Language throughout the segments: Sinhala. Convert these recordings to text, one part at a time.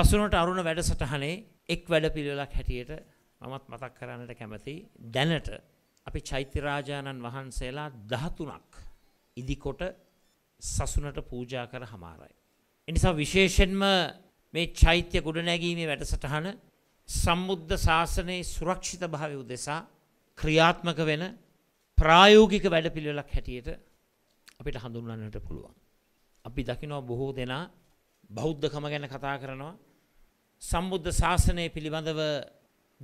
සසුනට අරුණ වැඩසටහනේ එක් වැඩපිළිවෙලක් හැටියට මමත් මතක් කරන්නට කැමති දැනට අපි චෛත්‍යරාජාණන් වහන්සේලා දහතුනක් ඉදිකොට සසුනට පූජා කර හමාරයි. එනිසා විශේෂෙන්ම මේ චෛත්‍ය ගොඩනැගීමේ වැඩසටහන සම්බුද්ධ ශාසනයේ සුරක්ෂිත භාවය උදෙසා ක්‍රියාත්මක වෙන ප්‍රායෝගික වැඩපිළිවෙලක් හැටියට අපිට හඳුන්වන්නට පුළුවන්. අපි දකිනවා බොහෝ දෙනා බෞද්ධකම ගැන කතා කරනවා. සම්බුද්ධ ශාසනය පිළිබඳව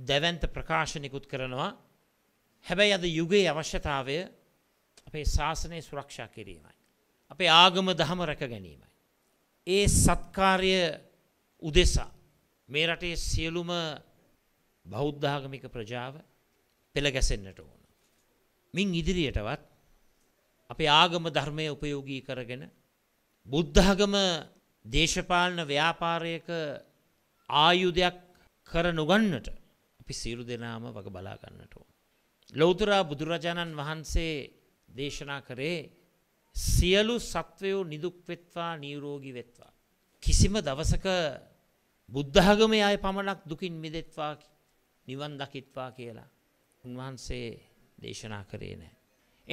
දැවන්ත ප්‍රකාශනිකුත් කරනවා. හැබැයි අද යුගයේ අවශ්‍යතාවය අපේ ශාසනය සුරක්ෂා කිරීමයි. අපේ ආගම දහම රැක ගැනීමයි. ඒ සත්කාරය උදෙසා මේ රටේ සියලුම බෞද්ධාගමික ප්‍රජාව පෙළ ගැසෙන්න්නට ඕන. මින් ඉදිරියටවත් අපේ ආගම ධර්මය උපයෝගී කරගෙන බුද්ධාගම දේශපාලන ව්‍යාපාරයක ආයුධයක් කර නොගන්නට අපි සීරු දෙනාම වග බලාගන්නට ඕ. ලෞතුරා බුදුරජාණන් වහන්සේ දේශනා කරේ සියලු සත්වයෝ නිදුක් වෙත්වා නීරෝගී වෙත්වා. කිසිම දවසක බුද්ධහගමේ අය පමණක් දුකින් මිදෙත්වා නිවන් දකිත්වා කියලා උන්වහන්සේ දේශනා කරේ නෑ.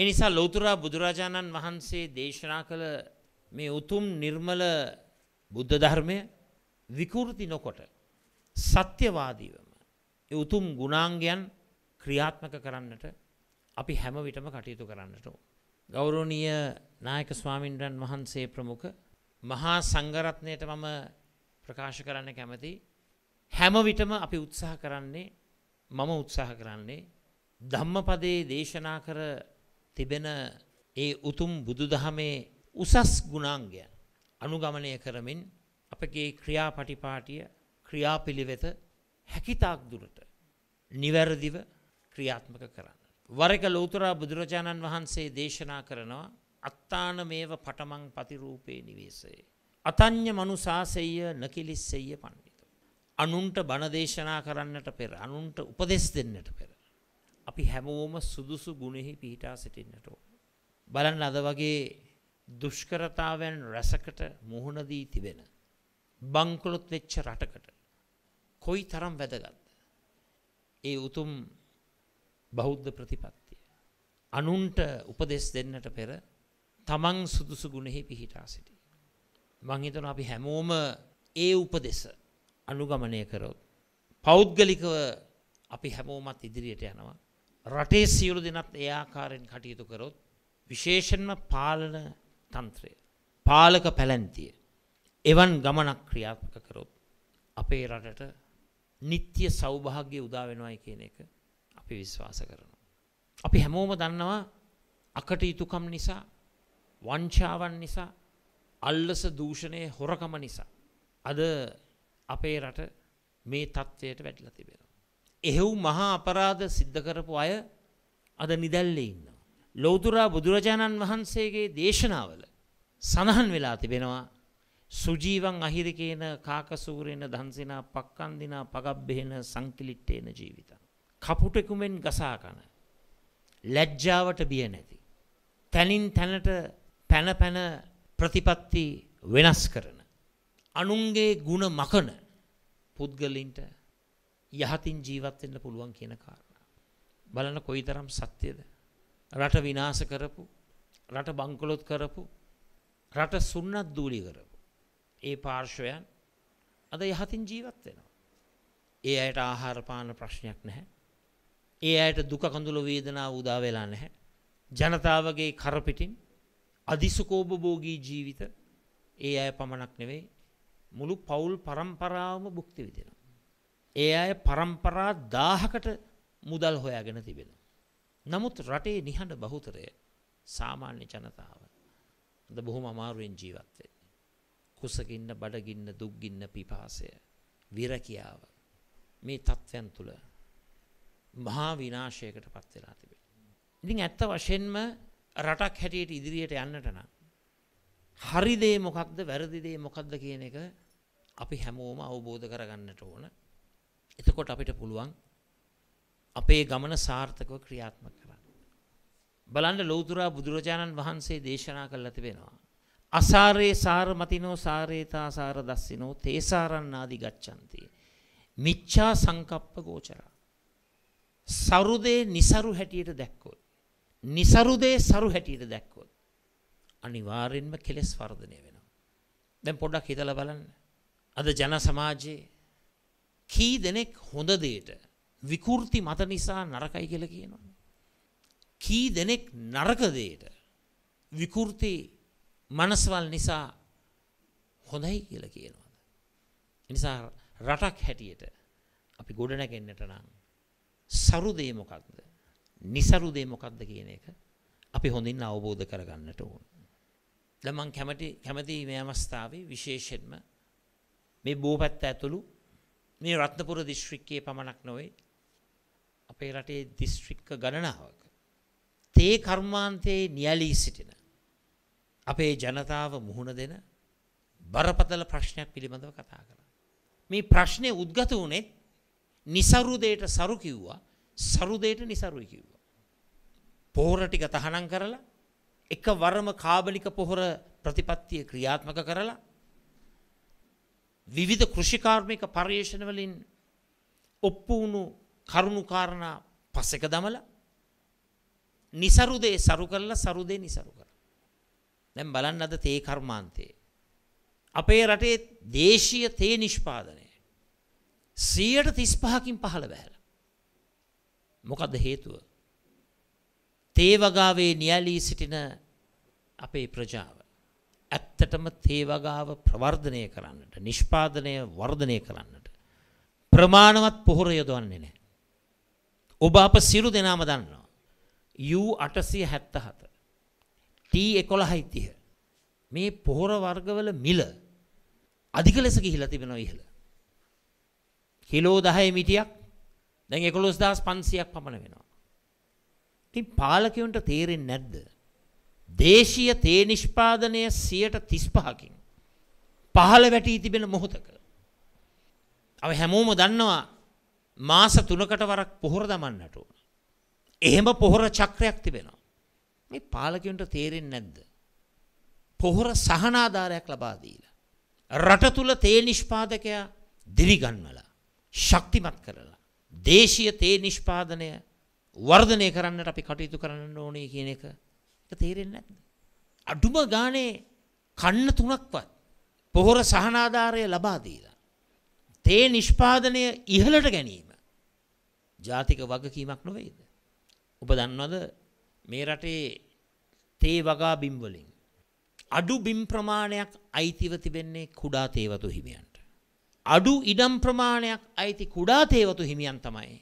එනිසා ලෞතුරා බුදුරජාණන් වහන්සේ දේශනා කළ මේ උතුම් නිර්මල බුද්ධ ධර්මය විකෘති නොකොට සත්‍යවාදීවම උතුම් ගුණාංගයන් ක්‍රියාත්මක කරන්නට අපි හැම විටම කටයුතු කරන්නට. ගෞරෝණීය නායක ස්වාමින්ඩන් වහන්සේ ප්‍රමුඛ මහා සංගරත්නයට මම ප්‍රකාශ කරන්න කැමති හැම විටම අපි උත්සාහ කරන්නේ මම උත්සාහ කරන්නේ ධම්මපදයේ දේශනා කර තිබෙන ඒ උතුම් බුදුදහමේ උසස් ගුණාංගයන් අනුගමනය කරමින් අපගේ ක්‍රියාපටිපාටිය ක්‍රියාපිළිවෙත හැකිතාක් දුරට නිවැරදිව ක්‍රියාත්මක කරන්න. වරක ලෝතුරා බුදුරජාණන් වහන්සේ දේශනා කරනවා අත්තාන මේව පටමං පතිරූපේ නිවේසයේ. අතං්‍ය මනුසාසය නකිලිස්සෙය පණ්ඩිත. අනුන්ට බණදේශනා කරන්නට පෙර අනුන්ට උපදෙස් දෙන්නට පෙර. අපි හැමෝම සුදුසු ගුණෙහි පිහිටා සිටින්නට ඕන. බලන්න අද වගේ දුෂ්කරතාවයන් රැසකට මුහුණදී තිබෙන. බංකොලොත් වෙච්ච රටකට. කොයි තරම් වැදගත්ද. ඒ උතුම් බෞද්ධ ප්‍රතිපත්තිය. අනුන්ට උපදෙස් දෙන්නට පෙර තමන් සුදුසු ගුණෙහි පිහිටා සිටි. මංහිතන අපි හැමෝම ඒ උපදෙස අනුගමනය කරොත්. පෞද්ගලිකව අපි හැමෝමත් ඉදිරියට යනවා. රටේ සියලු දෙනත් ඒ ආකාරයෙන් කටයුතු කරොත් විශේෂෙන්ම පාලන තන්ත්‍රය පාලක පැලැන්තිය එවන් ගමනක් ක්‍රියාත්මක කරොත් අපේ රටට නිත්‍ය සෞභාග්‍ය උදා වෙනවායි කියන එක අපි විශ්වාස කරනවා. අපි හැමෝම දන්නවා අකටයුතුකම් නිසා වංචාවන් නිසා අල්ලස දූෂණය හොරකම නිසා අද අපේ රට මේ තත්ත්වයට වැටලා තිබෙනවා. එහෙව් මහා අපරාධ සිද්ධ කරපු අය අද නිදැල්ලේ ඉන්නවා. ලෞතුරා බුදුරජාණන් වහන්සේගේ දේශනාවල සඳහන් වෙලා තිබෙනවා සුජීවන් අහිරිකේන කාකසූරේන දන්සිනා පක්කන්දිනා පගබ්බේන සංකිලිට්ටේන ජීවිත. කපුටෙකුමෙන් ගසාකන. ලැජ්ජාවට බිය නැති. තැනින් තැනට පැන පැන ප්‍රතිපත්ති වෙනස් කරන. අනුන්ගේ ಗುಣ මකන පුද්ගලින්ට යහතින් ජීවත් වෙන්න පුළුවන් කියන කාරණා. බලන්න කොයිතරම් සත්‍යද? රට විනාශ කරපු රට බංකොලොත් කරපු රට සුන්නත් දූලි කරපු. ඒ පාර්ශ්වයන් අද යහතින් ජීවත් වෙනවා. ඒ අයට ආහාරපාන ප්‍රශ්නයක් නැහැ. ඒ අයට දුකකඳුල වේදනා උදා වෙලා නැහැ. ජනතාවගේ කරපිටින් අධිසුකෝභභෝගී ජීවිත ඒ අය පමණක් නෙවෙයි මුළු පවුල් පරම්පරාවම භුක්ති විදෙනවා. ඒ අය පරම්පරා දාහකට මුදල් හොයාගෙන තිබෙනවා. නමුත් රටේ නිහඬ බහුතරය සාමාන්‍ය ජනතාව අද බොහොම අමාරුවෙන් ජීවත් වෙන්නේ. කුසගින්න, බඩගින්න, දුක්ගින්න, පිපාසය, විරකියාව මේ තත්ත්වයන් තුල මහා විනාශයකට පත් වෙලා තිබෙනවා. ඉතින් ඇත්ත වශයෙන්ම රටක් හැටියට ඉදිරියට යන්නට නම් හරි දේ මොකක්ද වැරදි දේ මොකක්ද කියන එක අපි හැමෝම අවබෝධ කරගන්නට ඕන. එතකොට අපිට පුළුවන් අපේ ගමන සාර්ථකව ක්‍රියාත්මක කරන්න. බලන්න ලෞතුරා බුදුරජාණන් වහන්සේ දේශනා කළා තිබෙනවා. අසාරේ සාර මතිනෝ සාරේතා සාර දස්සිනෝ තේසාරන්නාදි ගච්ඡන්ති. මිච්ඡා සංකප්ප ගෝචරා. සරුදේ નિසරු හැටියට දැක්කොත්. નિසරුදේ සරු හැටියට දැක්කොත්. අනිවාර්යෙන්ම කෙලස් වර්ධනය වෙනවා. දැන් පොඩ්ඩක් හිතලා බලන්න. අද ජන සමාජයේ කී දෙනෙක් හොඳ දෙයට විකෘති මත නිසා නරකයි කියලා කියනවා. කී දෙනෙක් නරක දෙයට විකෘති මනස්වල් නිසා හොඳයි කියලා කියනවාද. එනිසා රටක් හැටියට අපි ගොඩ නැගෙන්නට නම් සරුදේ මොකක්ද? નિසරුදේ මොකක්ද කියන එක අපි හොඳින් අවබෝධ කරගන්නට ඕන. දැන් මම කැමති කැමති මේ අවස්ථාවේ විශේෂයෙන්ම මේ බෝපැත්ත ඇතුළු මේ රත්නපුර දිස්ත්‍රික්කයේ පමණක් නොවේ අපේ රටේ දිස්ත්‍රික්ක ගණනාවක තේ කර්මාන්තයේ නියලී සිටින අපේ ජනතාව මුහුණ දෙන බරපතල ප්‍රශ්නයක් පිළිබඳව කතා කරා. මේ ප්‍රශ්නය උද්ගත වුණේ નિસරුදේට සරු කිව්වා සරුදේට નિසරුයි කිව්වා. පොහොර ටික තහනම් කරලා එකවරම කාබලික පොහොර ප්‍රතිපත්තිය ක්‍රියාත්මක කරලා විවිධ කෘෂිකාර්මික පර්යේෂණ වලින් ඔප්පු වුණු කරුණු කාරණා පසෙක දමලා નિસරුදේ සරු කරලා සරුදේ નિસරු කරලා. දැන් බලන්න අද තේ කර්මාන්තේ. අපේ රටේ දේශීය තේ නිෂ්පාදනය 135කින් පහළ බැහැලා. මොකද හේතුව? තේ වගාවේ නියැලී සිටින අපේ ප්‍රජාව ඇත්තටම තේ වගාව ප්‍රවර්ධනය කරන්නට නිෂ්පාදනය වර්ධනය කරන්නට ප්‍රමාණවත් පොහොර යොදවන්නේ නැහැ. ඔබ අප සිරු දෙනාම දන්නවා. U 877. T 1130. මේ පොහොර වර්ගවල මිල අධික ලෙස ගිහිලා තිබෙනවා ඉහළ. කිලෝ 10 මිටියක් දැන් 11500ක් පමණ වෙනවා. ඉතින් පාලකයන්ට තේරෙන්නේ නැද්ද? දේශීය තේ නිෂ්පාදනය 35%කින් පහළ වැටී තිබෙන මොහොතක. අපි හැමෝම දන්නවා මාස 3කට වරක් පොහොර දමන්නට ඕන. එහෙම පොහොර චක්‍රයක් තිබෙනවා. මේ පාලකයන්ට තේරෙන්නේ නැද්ද? පොහොර සහනාධාරයක් ලබා දීලා රට තුල තේ නිෂ්පාදකයා දිරිගන්වලා ශක්තිමත් කරලා දේශීය තේ නිෂ්පාදනය වර්ධනය කරන්නට අපි කටයුතු කරන්න ඕනේ කියන එක තේරෙන්නේ නැද්ද? අඩුම ගානේ කන්න තුනක්වත් පොහොර සහනාධාරය ලබා දීලා තේ නිෂ්පාදනය ඉහළට ගැනීම ජාතික වගකීමක් නොවේද? ඔබ දන්නවද මේ රටේ තේ වගා බිම් වලින් අඩු බිම් ප්‍රමාණයක් අයිතිව තිබෙන්නේ කුඩා තේවතු හිමියන්ට. අඩු ඉඩම් ප්‍රමාණයක් අයිති කුඩා තේවතු හිමියන් තමයි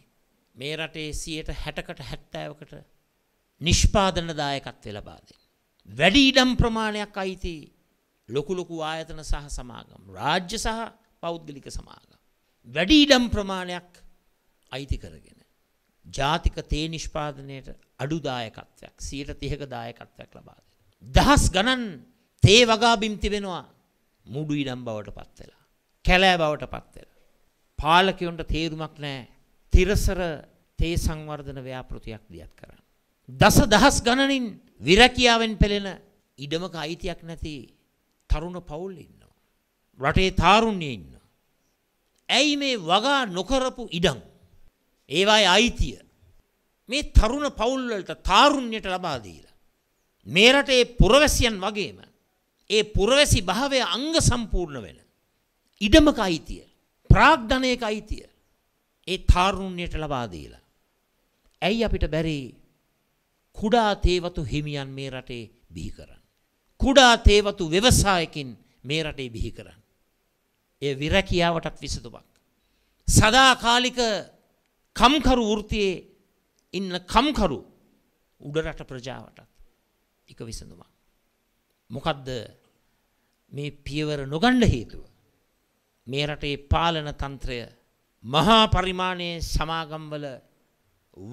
මේ රටේ 60කට 70කට නිෂ්පාදන දායකත්වය ලබා දෙන්නේ. වැඩි ඉඩම් ප්‍රමාණයක් අයිති ලොකු ලොකු ආයතන සහ සමාගම්, රාජ්‍ය සහ පෞද්ගලික සමාගම්. වැඩි ඉඩම් ප්‍රමාණයක් අයිති කරගෙන. ජාතික තේ නිෂ්පාදනයට අඩු දායකත්වයක් සීට තිහක දායකත්වයක් ලබාද. දහස් ගණන් තේ වගාබිම් තිබෙනවා මුඩු ඉඩම් බවට පත්වෙලා. කැලෑ බවට පත්වෙලා. පාලකයොන්ට තේරුමක් නෑ තිරසර තේ සංවර්ධන ව්‍යාපෘතියක් දියත් කරන්න. දස දහස් ගණනින් විරැකියාවෙන් පෙළෙන ඉඩමක අයිතියක් නැති තරුණ පවුල් ඉන්නවා. රටේ තාරුණ්‍ය ඉන්න. ඇයි මේ වගා නොකරපු ඉඩම්. ඒවායි අයිතිය. මේ තරුණ පවුල්වලට තාරුණ්‍යයට ලබා දීලා. මේ රටේ පුරවැසියන් වගේම ඒ පුරවැසි භාවය අංග සම්පූර්ණ වෙන ඉඩමක අයිතිය, ප්‍රාග්ධනයක අයිතිය ඒ තාරුණ්‍යයට ලබා දීලා. ඇයි අපිට බැරි කුඩා තේවතු හිමියන් මේ රටේ බිහි කරන්න. කුඩා තේවතු ව්‍යවසායකින් මේ රටේ බිහි කරන්න. ඒ විරැකියාවටත් විසඳුමක්. සදාකාලික කම්කරු වෘතියේ ඉන්න කම්කරු උඩරට ප්‍රජාවටත් එක විසඳුමක්. මොකදද මේ පියවර නොගණ්ඩ හේතුව. මේ රටේ පාලන තන්ත්‍රය මහා පරිමාණයේ සමාගම්වල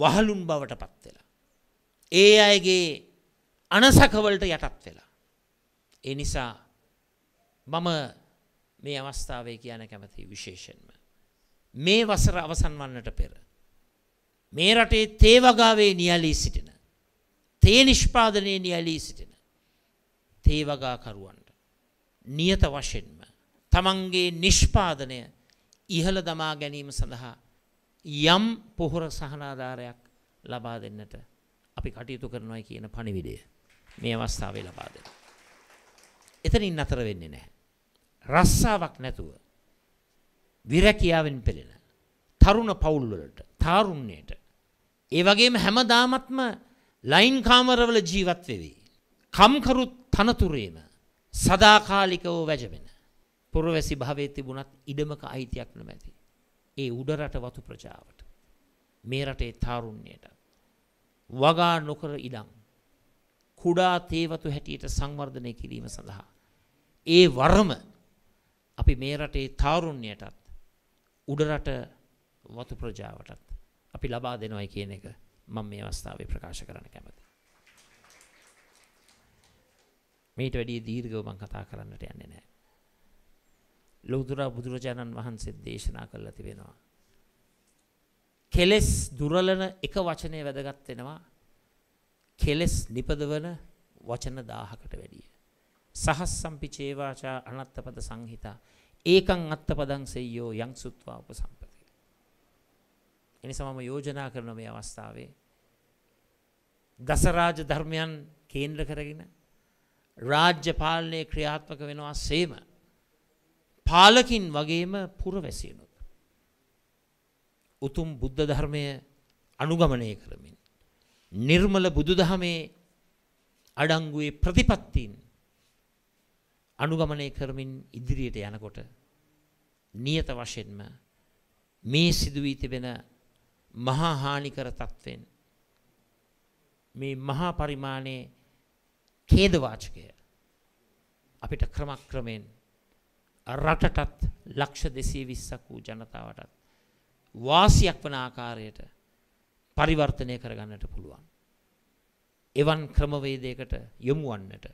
වහලුන් බවට පත් වෙලා. ඒ අයගේ අනසකවලට යටත් වෙලා. ඒ නිසා මම මේ අවස්ථාවේ කියන කැමති විශේෂෙන්ම. මේ වසර අවසන් වන්නට පෙර. මේ රටේ තේ වගාවේ නියැලී සිටින තේ නිෂ්පාදනයේ නියැලී සිටින තේ වගාකරුවන්ට නියත වශයෙන්ම තමන්ගේ නිෂ්පාදනය ඉහළ දමා ගැනීම සඳහා යම් පොහොර සහනාධාරයක් ලබා දෙන්නට අපි කටයුතු කරනවයි කියන පණිවිඩය මේ අවස්ථාවේ ලබා දෙන්න. එතනින් අතර වෙන්නේ නැහැ. රස්සාවක් නැතුව විරැකියාවෙන් පෙළෙන තරුණ පවුල්වලට තාරුණ්‍යයට ඒ වගේම හැමදාමත්ම ලයින් කාමරවල ජීවත් වෙවි. කම්කරු තනතුරේම සදාකාලිකව වැජබෙන. පුරවැසි භාවයේ තිබුණත් ඉඩමක අයිතියක් නොමැති. ඒ උඩරට වතු ප්‍රජාවට. මේ රටේ තාරුණ්‍යයට. වගා නොකර ඉඩම්. කුඩා තේවතු හැටියට සංවර්ධනය කිරීම සඳහා. ඒ වර්ම අපි මේ රටේ තාරුණ්‍යයටත් උඩරට වතු ප්‍රජාවටත් අපි ලබා දෙනවයි කියන එක මම මේ අවස්ථාවේ ප්‍රකාශ කරන්න කැමතියි. මේට වැඩිය දීර්ඝව මම කතා කරන්නට යන්නේ නැහැ. ලෞතර බුදුරජාණන් වහන්සේ දේශනා කළා තිබෙනවා. කෙලස් දුරලන එක වචනේ වැදගත් වෙනවා. කෙලස් නිපදවන වචන 1000කට වැඩිය. සහස්සම්පි චේවාචා අනත්තපද සංහිතා ඒකං අත්තපදං සෙය්‍යෝ යං සුත්වා උපසම් එනිසා මම යෝජනා කරන මේ අවස්ථාවේ දසරාජ ධර්මයන් කේන්ද්‍ර කරගෙන රාජ්‍ය පාලනය ක්‍රියාත්මක වෙනවා සේම පාලකින් වගේම පුරවැසියනුත් උතුම් බුද්ධ ධර්මය අනුගමනය කරමින් නිර්මල බුදුදහමේ අඩංගුවේ ප්‍රතිපත්තීන් අනුගමනය කරමින් ඉදිරියට යනකොට නියත වශයෙන්ම මේ සිදුවී තිබෙන මහා හානිකර තත්ත්වෙන් මේ මහා පරිමාණයේ ඛේදවාචකය අපිට ක්‍රමක්‍රමෙන් රටටත් ලක්ෂ දෙසී විස්සක් වූ ජනතාවටත් වාසියක් වන ආකාරයට පරිවර්තනය කරගන්නට පුළුවන්. එවන් ක්‍රමවේදයකට යොමුුවන්නට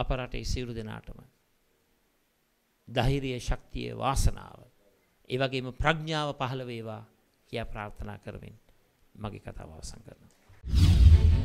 අප රටේ සිරු දෙනාටම. දහිරිය ශක්තිය වාසනාව. ඒවගේම ප්‍රඥාව පහළ වේවා කියා ප්‍රාර්ථනා කරමින් මගේ කතාව අවසන් කරනවා.